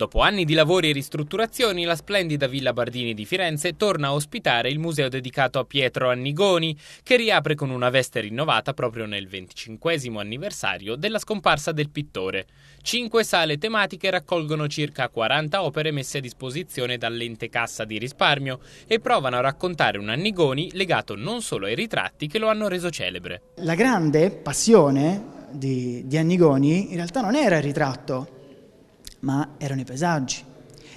Dopo anni di lavori e ristrutturazioni, la splendida Villa Bardini di Firenze torna a ospitare il museo dedicato a Pietro Annigoni, che riapre con una veste rinnovata proprio nel 25 anniversario della scomparsa del pittore. Cinque sale tematiche raccolgono circa 40 opere messe a disposizione dall'ente Cassa di Risparmio e provano a raccontare un Annigoni legato non solo ai ritratti che lo hanno reso celebre. La grande passione di, di Annigoni in realtà non era il ritratto, ma erano i paesaggi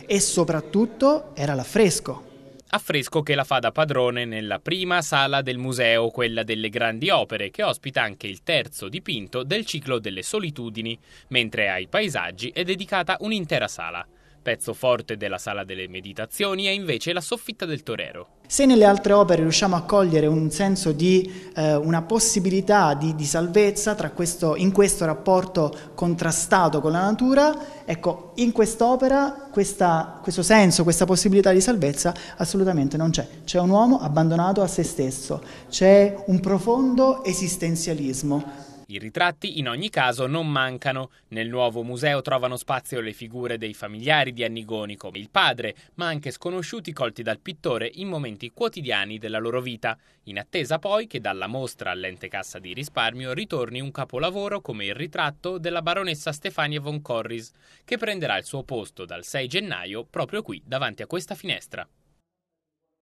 e soprattutto era l'affresco. Affresco che la fa da padrone nella prima sala del museo, quella delle grandi opere, che ospita anche il terzo dipinto del ciclo delle solitudini, mentre ai paesaggi è dedicata un'intera sala. Pezzo forte della sala delle meditazioni è invece la soffitta del torero. Se nelle altre opere riusciamo a cogliere un senso di eh, una possibilità di, di salvezza questo, in questo rapporto contrastato con la natura, ecco, in quest'opera questa, questo senso, questa possibilità di salvezza assolutamente non c'è. C'è un uomo abbandonato a se stesso, c'è un profondo esistenzialismo i ritratti in ogni caso non mancano. Nel nuovo museo trovano spazio le figure dei familiari di Annigoni come il padre, ma anche sconosciuti colti dal pittore in momenti quotidiani della loro vita, in attesa poi che dalla mostra all'ente cassa di risparmio ritorni un capolavoro come il ritratto della baronessa Stefania von Corris, che prenderà il suo posto dal 6 gennaio proprio qui davanti a questa finestra.